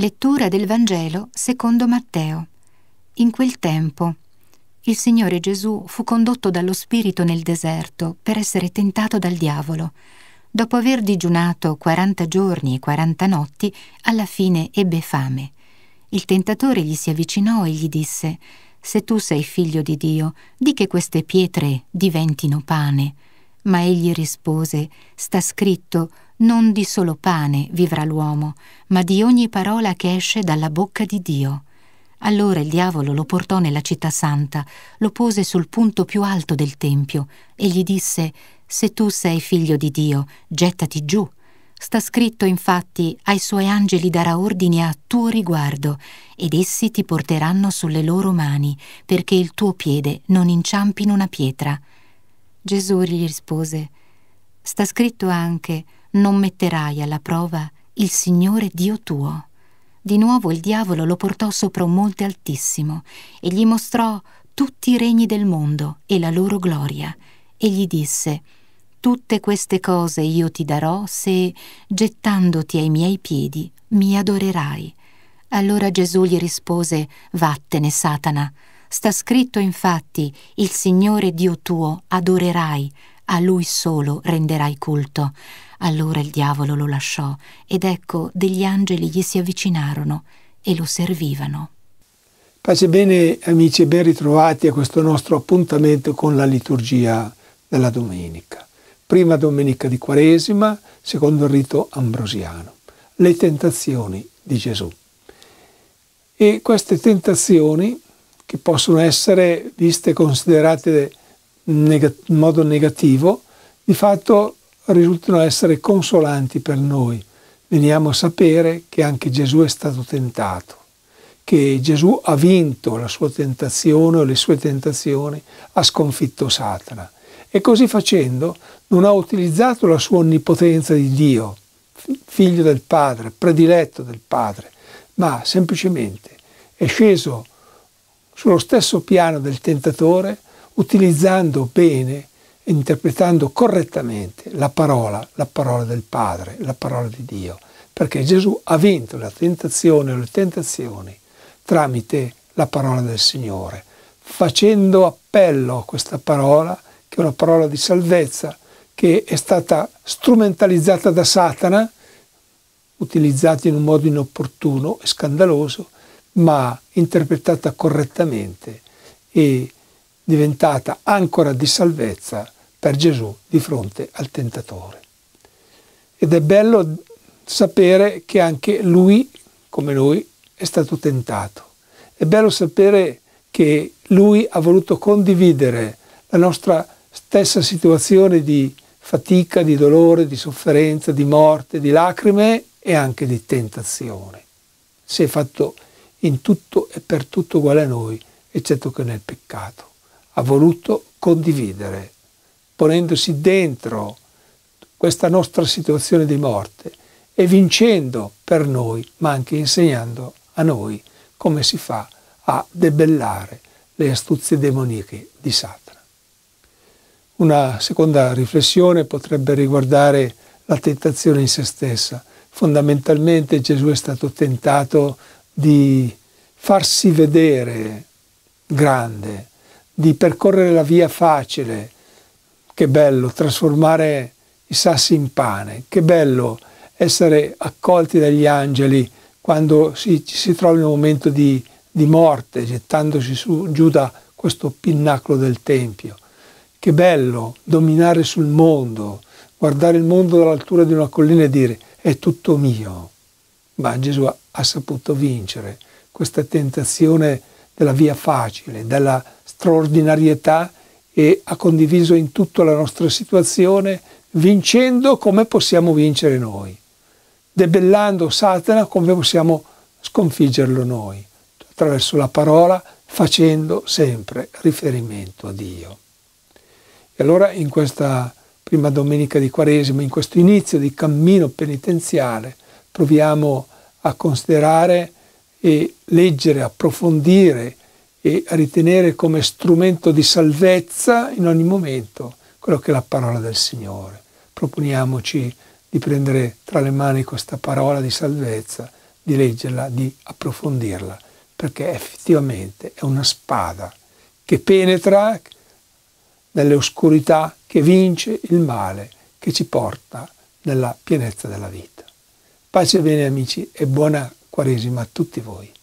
Lettura del Vangelo secondo Matteo. In quel tempo il Signore Gesù fu condotto dallo Spirito nel deserto per essere tentato dal diavolo. Dopo aver digiunato 40 giorni e 40 notti, alla fine ebbe fame. Il tentatore gli si avvicinò e gli disse, Se tu sei figlio di Dio, di che queste pietre diventino pane. Ma egli rispose, Sta scritto, non di solo pane vivrà l'uomo, ma di ogni parola che esce dalla bocca di Dio. Allora il diavolo lo portò nella città santa, lo pose sul punto più alto del tempio e gli disse, Se tu sei figlio di Dio, gettati giù. Sta scritto infatti, ai suoi angeli darà ordini a tuo riguardo, ed essi ti porteranno sulle loro mani, perché il tuo piede non inciampi in una pietra. Gesù gli rispose, Sta scritto anche, non metterai alla prova il Signore Dio tuo. Di nuovo il diavolo lo portò sopra un monte altissimo e gli mostrò tutti i regni del mondo e la loro gloria e gli disse Tutte queste cose io ti darò se, gettandoti ai miei piedi, mi adorerai. Allora Gesù gli rispose Vattene, Satana. Sta scritto infatti Il Signore Dio tuo adorerai, a lui solo renderai culto. Allora il diavolo lo lasciò, ed ecco degli angeli gli si avvicinarono e lo servivano. Pace bene amici e ben ritrovati a questo nostro appuntamento con la liturgia della domenica. Prima domenica di Quaresima, secondo il rito ambrosiano. Le tentazioni di Gesù. E queste tentazioni, che possono essere viste e considerate neg- modo negativo, di fatto risultano essere consolanti per noi. Veniamo a sapere che anche Gesù è stato tentato, che Gesù ha vinto la sua tentazione o le sue tentazioni, ha sconfitto Satana. E così facendo non ha utilizzato la sua onnipotenza di Dio, figlio del Padre, prediletto del Padre, ma semplicemente è sceso sullo stesso piano del tentatore, utilizzando bene e interpretando correttamente la parola, la parola del Padre, la parola di Dio, perché Gesù ha vinto la tentazione o le tentazioni tramite la parola del Signore, facendo appello a questa parola, che è una parola di salvezza, che è stata strumentalizzata da Satana, utilizzata in un modo inopportuno e scandaloso, ma interpretata correttamente e diventata ancora di salvezza per Gesù di fronte al tentatore. Ed è bello sapere che anche lui, come noi, è stato tentato. È bello sapere che lui ha voluto condividere la nostra stessa situazione di fatica, di dolore, di sofferenza, di morte, di lacrime e anche di tentazione. Si è fatto in tutto e per tutto uguale a noi, eccetto che nel peccato ha voluto condividere, ponendosi dentro questa nostra situazione di morte e vincendo per noi, ma anche insegnando a noi come si fa a debellare le astuzie demoniche di Satana. Una seconda riflessione potrebbe riguardare la tentazione in se stessa. Fondamentalmente Gesù è stato tentato di farsi vedere grande, di percorrere la via facile. Che bello trasformare i sassi in pane, che bello essere accolti dagli angeli quando si, si trova in un momento di, di morte, gettandosi su, giù da questo pinnacolo del Tempio. Che bello dominare sul mondo, guardare il mondo dall'altura di una collina e dire è tutto mio. Ma Gesù ha, ha saputo vincere questa tentazione della via facile, della straordinarietà e ha condiviso in tutto la nostra situazione, vincendo come possiamo vincere noi, debellando Satana come possiamo sconfiggerlo noi, attraverso la parola, facendo sempre riferimento a Dio. E allora in questa prima domenica di Quaresima, in questo inizio di cammino penitenziale, proviamo a considerare e leggere, approfondire e a ritenere come strumento di salvezza in ogni momento quello che è la parola del Signore. Proponiamoci di prendere tra le mani questa parola di salvezza, di leggerla, di approfondirla, perché effettivamente è una spada che penetra nelle oscurità, che vince il male, che ci porta nella pienezza della vita. Pace e bene amici e buona Quaresima a tutti voi.